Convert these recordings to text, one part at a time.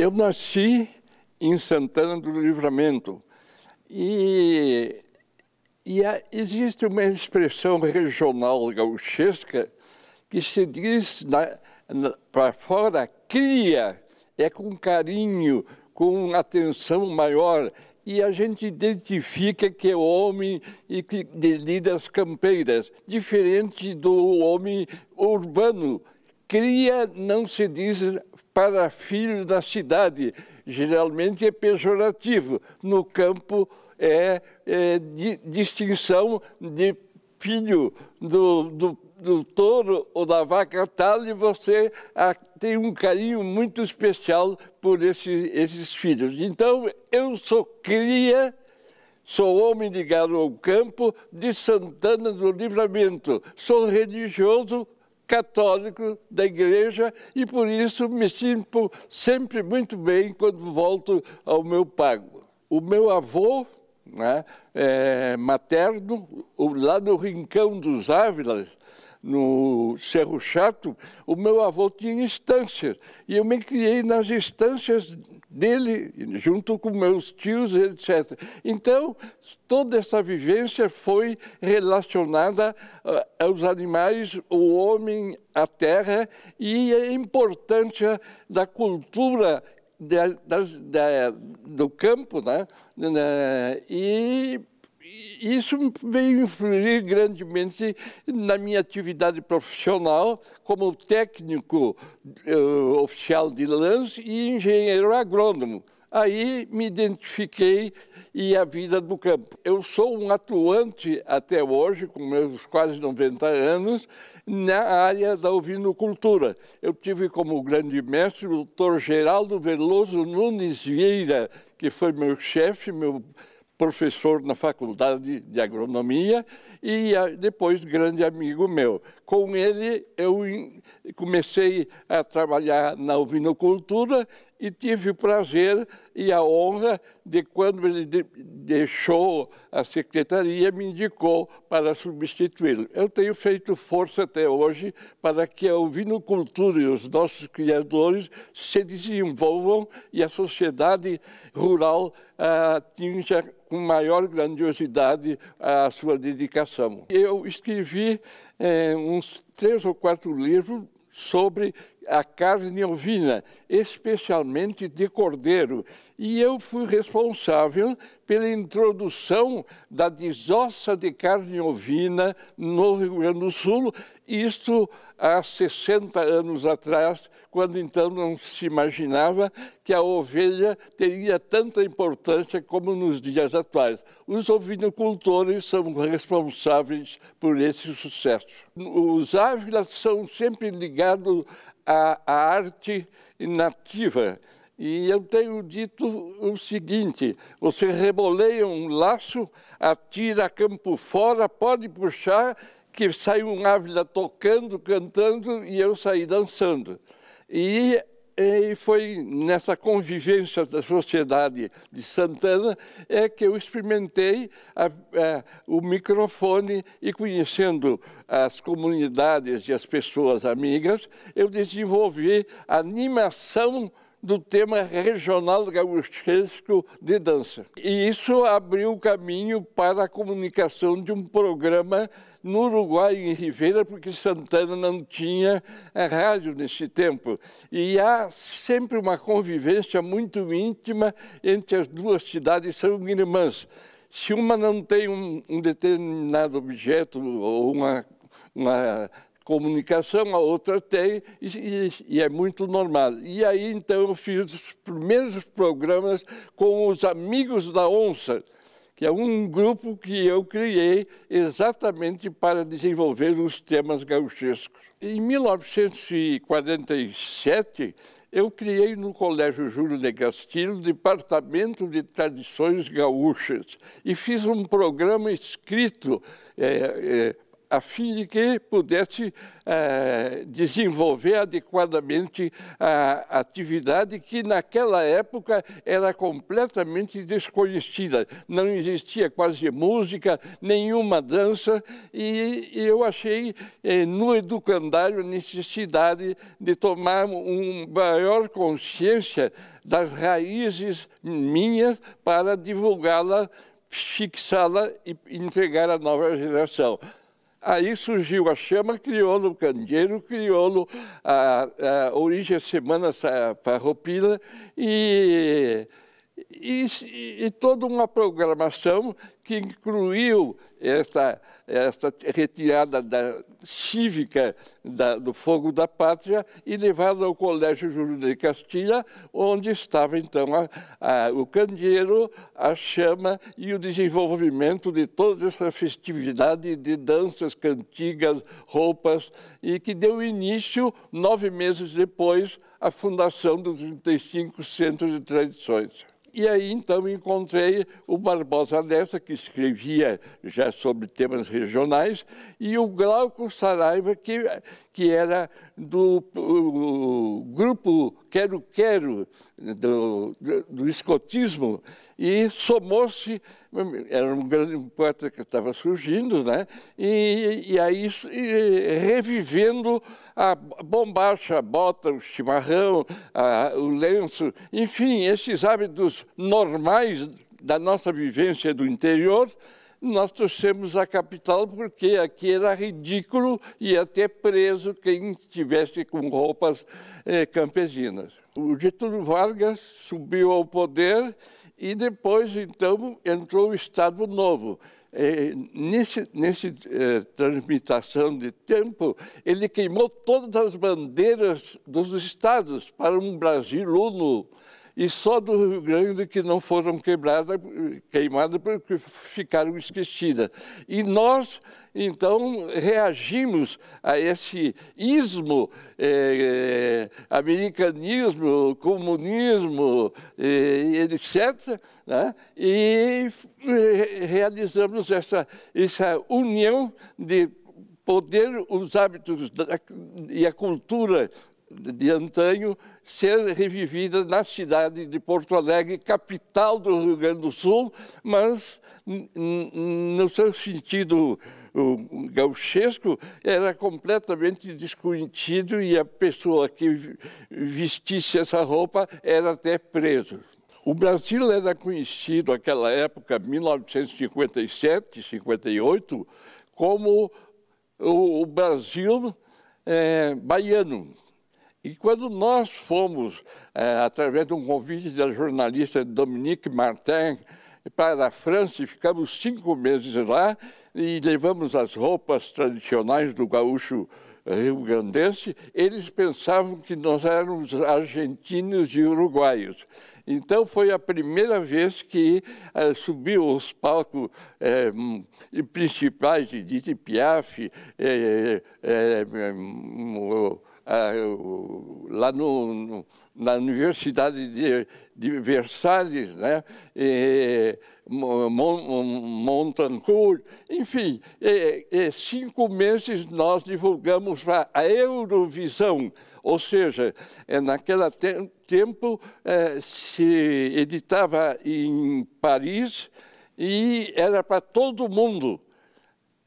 Eu nasci em Santana do Livramento e, e a, existe uma expressão regional gauchesca que se diz para fora, cria, é com carinho, com atenção maior, e a gente identifica que é homem e que de lidas campeiras, diferente do homem urbano, Cria não se diz para filho da cidade, geralmente é pejorativo. No campo é, é di, distinção de filho do, do, do, touro ou da vaca tal, e você a, ah, tem um carinho muito especial por esse, esses filhos. Então, eu sou cria Sou homem ligado ao campo de Santana do Livramento. Sou religioso, católico da igreja e por isso me sinto sempre muito bem quando volto ao meu pago. O meu avô, né, é, materno, lá no Rincão dos Ávilas, no Cerro Chato, o meu avô tinha instâncias. E eu me criei nas estâncias dele, junto com meus tios, etc. Então, toda essa vivência foi relacionada eh, aos animais, o homem, a terra e a importância da cultura da, da, do campo, né? E isso veio influir grandemente na minha atividade profissional como técnico uh, oficial de lance e engenheiro agrônomo. Aí me identifiquei e a vida do campo. Eu sou um atuante até hoje, com meus quase 90 anos, na área da ovinocultura. Eu tive como grande mestre o doutor Geraldo Veloso Nunes Vieira, que foi meu chefe, meu professor na faculdade de agronomia e ah, depois grande amigo meu. Com ele eu comecei a trabalhar na ovinocultura e tive o prazer e a honra de, quando ele de, deixou a secretaria, me indicou para substituí-lo. Eu tenho feito força até hoje para que a ovinocultura e os nossos criadores se desenvolvam e a sociedade rural ah, atinja com maior grandiosidade a sua dedicação. Eu escrevi eh, uns três ou quatro livros sobre a carne ovina, especialmente de cordeiro, e eu fui responsável pela introdução da desossa de carne ovina no Rio Grande do Sul, isto há 60 anos atrás, quando então não se imaginava que a ovelha teria tanta importância como nos dias atuais. Os ovinocultores são responsáveis por esse sucesso. Os ávilas são sempre ligados a, a arte nativa. E eu tenho dito o seguinte: você reboleia um laço, atira campo fora, pode puxar, que sai um ávila tocando, cantando e eu saí dançando. E e foi nessa convivência da sociedade de Santana é que eu experimentei a, a, o microfone e conhecendo as comunidades e as pessoas amigas, eu desenvolvi a animação do tema regional gaúchesco de dança. E isso abriu o caminho para a comunicação de um programa no Uruguai, em Ribeira, porque Santana não tinha eh, rádio nesse tempo. E há sempre uma convivência muito íntima entre as duas cidades, são irmãs. Se uma não tem um, um determinado objeto ou uma, uma comunicação, a outra tem, e, e, é muito normal. E aí, então, eu fiz os primeiros programas com os Amigos da Onça, que é um grupo que eu criei exatamente para desenvolver os temas gauchescos. Em 1947, eu criei no Colégio Júlio de Castilho o Departamento de Tradições Gaúchas e fiz um programa escrito é, é, a fim de que pudesse eh, desenvolver adequadamente a atividade que naquela época era completamente desconhecida. Não existia quase música, nenhuma dança, e eu achei eh, no educandário necessidade de tomar uma maior consciência das raízes minhas para divulgá-la, fixá-la e entregar à nova geração. Aí surgiu a chama crioulo, candeeiro crioulo, a, ah, a ah, origem semana farroupilha e e, e, toda uma programação que incluiu esta, esta retirada da, cívica da, do fogo da pátria e levada ao Colégio Júlio de Castilha, onde estava então a, a, o candeeiro, a chama e o desenvolvimento de toda essa festividade de danças, cantigas, roupas, e que deu início, nove meses depois, à fundação dos 35 Centros de Tradições. E aí, então, encontrei o Barbosa Lessa, que escrevia já sobre temas regionais, e o Glauco Saraiva, que, que era do grupo Quero Quero, do, do, escotismo, e somou-se, era um grande poeta que estava surgindo, né? e, e aí e, revivendo a bombacha, a bota, o chimarrão, a, o lenço, enfim, esses hábitos normais da nossa vivência do interior, nós trouxemos a capital porque aqui era ridículo e até preso quem estivesse com roupas eh, campesinas. O Getúlio Vargas subiu ao poder e depois, então, entrou o Estado Novo. É, nesse nesse é, de tempo, ele queimou todas as bandeiras dos estados para um Brasil uno, e só do Rio Grande que não foram quebradas, queimadas porque ficaram esquecidas. E nós, então, reagimos a esse ismo, eh, eh, americanismo, comunismo, eh, etc., né? e realizamos essa, essa união de poder os hábitos da, e a cultura de antanho ser revivida na cidade de Porto Alegre, capital do Rio Grande do Sul, mas no seu sentido o gauchesco era completamente desconhecido e a pessoa que vestisse essa roupa era até preso. O Brasil era conhecido naquela época, 1957, 58, como o Brasil é, baiano. E quando nós fomos, é, através de um convite da jornalista Dominique Martin, para a França e ficamos cinco meses lá e levamos as roupas tradicionais do gaúcho rio-grandense, eles pensavam que nós éramos argentinos e uruguaios. Então foi a primeira vez que é, subiu os palcos é, principais de Didi Piaf, é, ah, lá no, no, na Universidade de, de Versalhes, né? E, Montancourt, enfim, e, e cinco meses nós divulgamos a, a Eurovisão, ou seja, é, eh, naquele te tempo é, se editava em Paris e era para todo mundo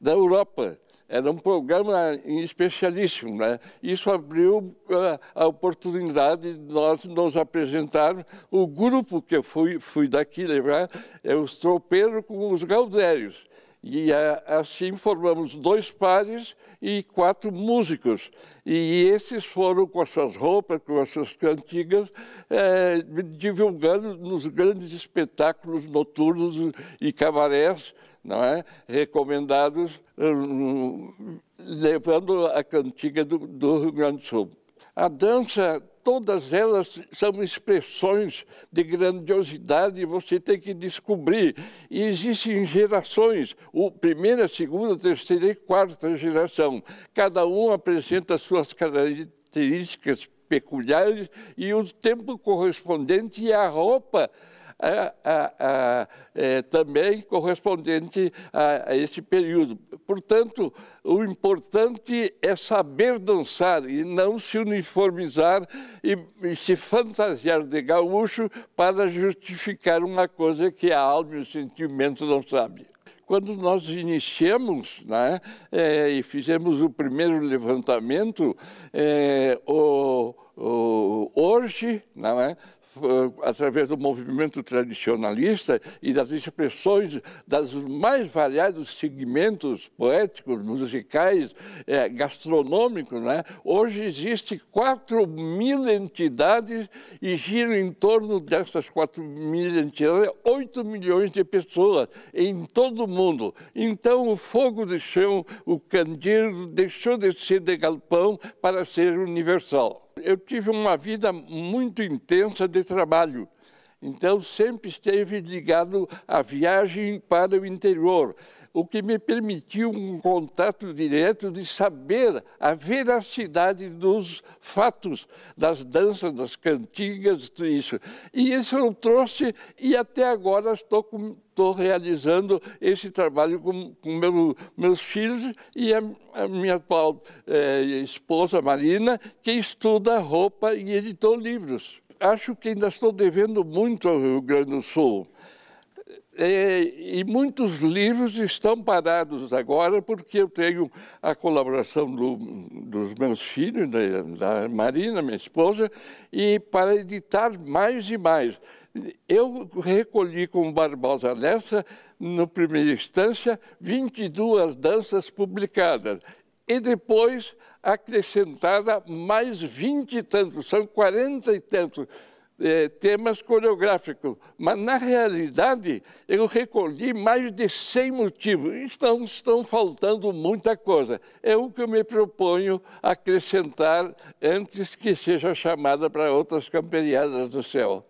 da Europa. Era um programa especialíssimo. Né? Isso abriu a, eh, a oportunidade de nós nos apresentarmos. o grupo que eu fui, fui daqui levar, é os tropeiros com os gaudérios. E é, assim formamos dois pares e quatro músicos. E esses foram, com as suas roupas, com as suas cantigas, é, divulgando nos grandes espetáculos noturnos e cabarés, não é? recomendados, eh, levando a cantiga do, do Rio Grande do Sul. A dança todas elas são expressões de grandiosidade, você tem que descobrir. E existem gerações, o primeira, segunda, terceira e quarta geração. Cada um apresenta suas características peculiares e o tempo correspondente e a roupa é, é, é, também correspondente a, a este período. Portanto, o importante é saber dançar e não se uniformizar e, e se fantasiar de gaúcho para justificar uma coisa que a alma e o sentimento não sabem quando nós iniciamos né, é, e fizemos o primeiro levantamento, é, o, o, hoje né, através do movimento tradicionalista e das expressões das mais variados segmentos poéticos, musicais, é, gastronômicos. Né? Hoje existe 4 mil entidades e giram em torno dessas 4 mil entidades 8 milhões de pessoas em todo o mundo. Então o fogo de chão, o candeeiro, deixou de ser de galpão para ser universal. Eu tive uma vida muito intensa de trabalho. Então, sempre esteve ligado à viagem para o interior o que me permitiu um contato direto de saber a veracidade dos fatos, das danças, das cantigas, tudo isso. E isso eu trouxe e até agora estou com, estou realizando esse trabalho com, com meu, meus filhos e a, a minha atual eh, esposa Marina, que estuda roupa e editou livros. Acho que ainda estou devendo muito ao Rio Grande do Sul. E, é, e, muitos livros estão parados agora porque eu tenho a colaboração do, dos meus filhos, da, da Marina, minha esposa, e para editar mais e mais. Eu recolhi com Barbosa Lessa, no primeira instância, 22 danças publicadas e depois acrescentada mais 20 e tantos, são 40 e tantos é, temas coreográficos, mas na realidade eu recolhi mais de 100 motivos. Estão, estão faltando muita coisa. É o que eu me proponho acrescentar antes que seja chamada para outras camperiadas do céu.